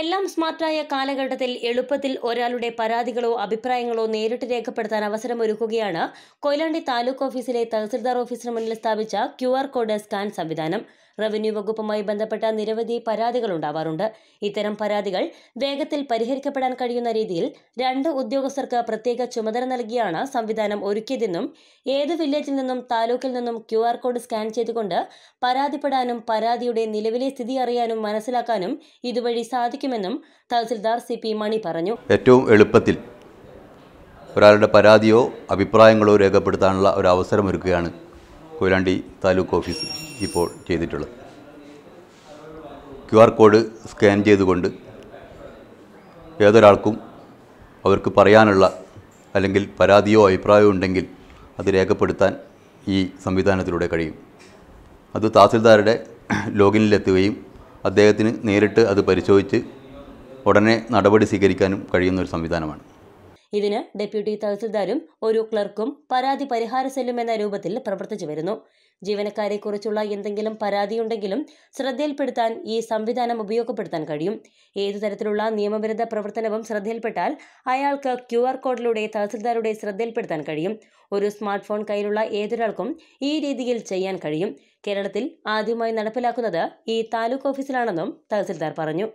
എല്ലാം സ്മാർട്ടായ കാലഘട്ടത്തിൽ എളുപ്പത്തിൽ ഒരാളുടെ പരാതികളോ അഭിപ്രായങ്ങളോ നേരിട്ട് രേഖപ്പെടുത്താൻ അവസരമൊരുക്കുകയാണ് കൊയിലാണ്ടി താലൂക്ക് ഓഫീസിലെ തഹസിൽദാർ ഓഫീസിന് മുന്നിൽ സ്ഥാപിച്ച ക്യു ആർ കോഡ് സ്കാൻ സംവിധാനം റവന്യൂ വകുപ്പുമായി ബന്ധപ്പെട്ട നിരവധി പരാതികൾ ഉണ്ടാവാറുണ്ട് ഇത്തരം പരാതികൾ വേഗത്തിൽ പരിഹരിക്കപ്പെടാൻ കഴിയുന്ന രീതിയിൽ രണ്ട് ഉദ്യോഗസ്ഥർക്ക് പ്രത്യേക ചുമതല നൽകിയാണ് സംവിധാനം ഒരുക്കിയതെന്നും ഏത് വില്ലേജിൽ നിന്നും താലൂക്കിൽ നിന്നും ക്യു ആർ കോഡ് സ്കാൻ ചെയ്തുകൊണ്ട് പരാതിപ്പെടാനും പരാതിയുടെ നിലവിലെ സ്ഥിതി അറിയാനും മനസ്സിലാക്കാനും ഇതുവഴി സാധിക്കും സാധിക്കുമെന്നും തഹസിൽദാർ സി പി മണി പറഞ്ഞു ഏറ്റവും എളുപ്പത്തിൽ ഒരാളുടെ പരാതിയോ അഭിപ്രായങ്ങളോ രേഖപ്പെടുത്താനുള്ള ഒരു അവസരമൊരുക്കുകയാണ് കൊയിലാണ്ടി താലൂക്ക് ഓഫീസ് ഇപ്പോൾ ചെയ്തിട്ടുള്ളത് ക്യു ആർ കോഡ് സ്കാൻ ചെയ്തുകൊണ്ട് ഏതൊരാൾക്കും അവർക്ക് പറയാനുള്ള അല്ലെങ്കിൽ പരാതിയോ അഭിപ്രായമോ ഉണ്ടെങ്കിൽ അത് രേഖപ്പെടുത്താൻ ഈ സംവിധാനത്തിലൂടെ കഴിയും അത് തഹസിൽദാരുടെ ലോഗിനിലെത്തുകയും അദ്ദേഹത്തിന് നേരിട്ട് അത് പരിശോധിച്ച് ഉടനെ നടപടി സ്വീകരിക്കാനും കഴിയുന്ന ഒരു സംവിധാനമാണ് ഇതിന് ഡെപ്യൂട്ടി തഹസിൽദാരും ഒരു ക്ലർക്കും പരാതി പരിഹാര സെല്ലും എന്ന രൂപത്തിൽ പ്രവർത്തിച്ചു വരുന്നു ജീവനക്കാരെക്കുറിച്ചുള്ള എന്തെങ്കിലും പരാതിയുണ്ടെങ്കിലും ശ്രദ്ധയിൽപ്പെടുത്താൻ ഈ സംവിധാനം ഉപയോഗപ്പെടുത്താൻ കഴിയും ഏതു തരത്തിലുള്ള നിയമവിരുദ്ധ പ്രവർത്തനവും ശ്രദ്ധയിൽപ്പെട്ടാൽ അയാൾക്ക് ക്യു ആർ കോഡിലൂടെ തഹസിൽദാരുടെ ശ്രദ്ധയിൽപ്പെടുത്താൻ കഴിയും ഒരു സ്മാർട്ട് ഫോൺ കയ്യിലുള്ള ഏതൊരാൾക്കും ഈ രീതിയിൽ ചെയ്യാൻ കഴിയും കേരളത്തിൽ ആദ്യമായി നടപ്പിലാക്കുന്നത് ഈ താലൂക്ക് ഓഫീസിലാണെന്നും തഹസിൽദാർ പറഞ്ഞു